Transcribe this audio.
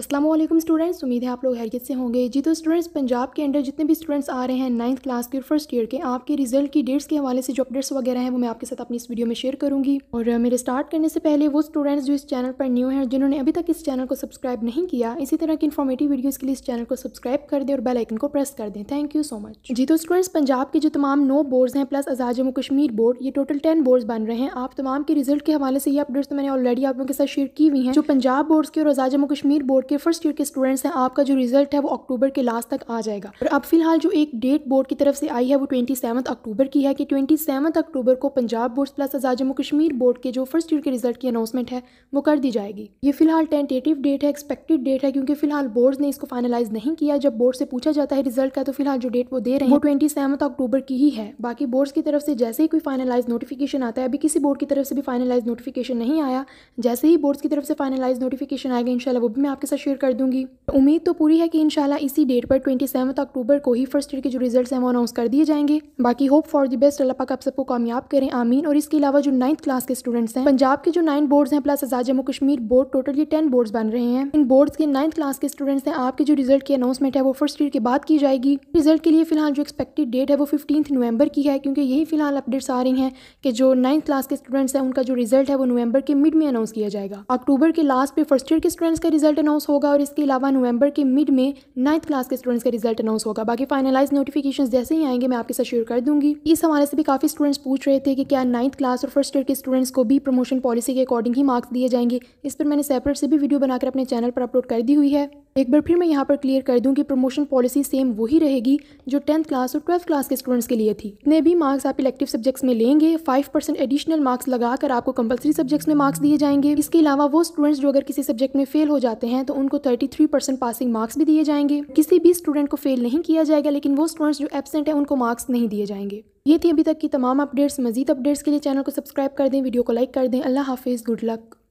Aslam students उम्मीद है आप लोग हैरियत से होंगे जी तो स्टूडेंट्स पंजाब के अंडर जितने भी स्टूडेंट्स आ रहे हैं नाइन्थ क्लास के फर्स्ट ईयर के आपके रिजल्ट की डेट्स के हवाले से जो अपडेट्स वगैरह हैं वो मैं आपके साथ अपनी इस वीडियो में शेयर करूंगी और मेरे स्टार्ट करने से पहले वो स्टूडेंट्स जो इस चैनल पर न्यू हैं जिन्होंने अभी तक इस चैनल को सब्सक्राइब नहीं किया इसी तरह की इन्फॉर्मेटिव वीडियोज़ के लिए इस चैनल को सब्सक्राइब कर दें और बेलाइकन को प्रेस कर दें थैंक यू सो मच जी तो स्टूडेंट्स पंजाब के जो तमाम नौ बोर्ड्स हैं प्लस आज़ाद जम्मू कश्मीर बोर्ड ये टोटल टेन बोर्ड्स बन रहे हैं आप तमाम के रिजल्ट के हवाले से ये अपडेट्स तो मैंने ऑलरेडी आप लोगों के साथ शेयर की हुई हैं जो पंजाब बोर्ड्स के और आज़ाद जम्मू कश्मीर बोर्ड बोर्ड के फर्स्ट ईयर के स्टूडेंट्स हैं आपका जो रिजल्ट है वो अक्टूबर के लास्ट तक आ जाएगा और अब फिलहाल जो एक डेट बोर्ड की तरफ से आई है वो ट्वेंटी अक्टूबर की है कि ट्वेंटी अक्टूबर को Punjab board plus Azad Jammu Kashmir board के जो फर्स्ट ईयर के रिजल्ट की अनाउंसमेंट है वो कर दी जाएगी ये फिलहाल टेंटेटिव डेट है एक्सपेक्टेड डेट है क्योंकि फिलहाल बोर्ड ने इसको फाइनलाइज नहीं किया जब बोर्ड से पूछा जाता है रिजल्ट का तो फिलहाल जो डेट वो दे रहे हैं वो ट्वेंटी अक्टूबर की ही है बाकी बोर्ड की तरफ से जैसे ही कोई फाइनलाइज नोटिफिकेशन आता है अभी किसी बोर्ड की तरफ से भी फाइनलाइज नोटिफिकेशन नहीं आया जैसे ही बोर्ड की तरफ से फाइनलाइज नोटिफिकेशन आएगा इनशाला वो भी मैं आपके साथ से शेयर कर दूंगी उम्मीद तो पूरी है कि इंशाल्लाह इसी डेट पर ट्वेंटी सेवन अक्टूबर को ही फर्स्ट ईयर के जो रिजल्ट्स हैं वो अनाउंस कर दिए जाएंगे बाकी होप फॉर दी बेस्ट अल्लाह पाक आप सबको कामयाब करें आमीन और इसके अलावा जो नाइन्थ क्लास के स्टूडेंट्स हैं पंजाब के जो नाइन बोर्ड्स हैं plus Azad Jammu Kashmir board totally ten boards बन रहे हैं इन बोर्ड्स के नाइन्थ क्लास के स्टूडेंट्स हैं आपके जो रिजल्ट की अनाउंसमेंट है वो फर्स्ट ईयर के बाद की जाएगी रिजल्ट के लिए फिलहाल जो एक्सपेक्टेड डेट है वो फिफ्टीथ नवंबर की है क्योंकि यही फिलहाल अपडेट्स आ रही हैं कि जो नाइन्थ क्लास के स्टूडेंट्स हैं उनका जो रिजल्ट है वो नवंबर के मिड में अनाउंस किया जाएगा अक्टूबर के लास्ट पे फर्स्ट ईयर के स्टूडेंट्स का रिजल्ट अनाउंस अनाउंस होगा और इसके अलावा नवंबर के मिड में नाइन्थ क्लास के स्टूडेंट्स का रिजल्ट अनाउंस होगा बाकी फाइनलाइज नोटिफिकेशन जैसे ही आएंगे मैं आपके साथ शेयर कर दूंगी इस हमारे से भी काफ़ी स्टूडेंट्स पूछ रहे थे कि क्या नाइन्थ क्लास और फर्स्ट ईयर के स्टूडेंट्स को भी प्रमोशन पॉलिसी के अकॉर्डिंग ही मार्क्स दिए जाएंगे इस पर मैंने सेपरेट से भी वीडियो बनाकर अपने चैनल पर अपलोड कर दी हुई है एक बार फिर मैं यहाँ पर क्लियर कर दूँ कि प्रमोशन पॉलिसी सेम वही रहेगी जो टेंथ क्लास और ट्वेल्थ क्लास के स्टूडेंट्स के लिए थी इतने भी मार्क्स आप इलेक्टिव सब्जेक्ट्स में लेंगे फाइव परसेंट एडिशनल मार्क्स लगाकर आपको कंपलसरी सब्जेक्ट्स में मार्क्स दिए जाएंगे इसके अलावा वो स्टूडेंट्स जो अगर किसी सब्जेक्ट में फेल हो जाते हैं तो तो उनको उनको 33 परसेंट पासिंग मार्क्स भी दिए जाएंगे किसी भी स्टूडेंट को फेल नहीं किया जाएगा लेकिन वो स्टूडेंट्स जो एबसेंट है उनको मार्क्स नहीं दिए जाएंगे ये थी अभी तक की तमाम अपडेट्स मजीद अपडेट्स के लिए चैनल को सब्सक्राइब कर दें वीडियो को लाइक कर दें अल्लाह हाफिज़ गुड लक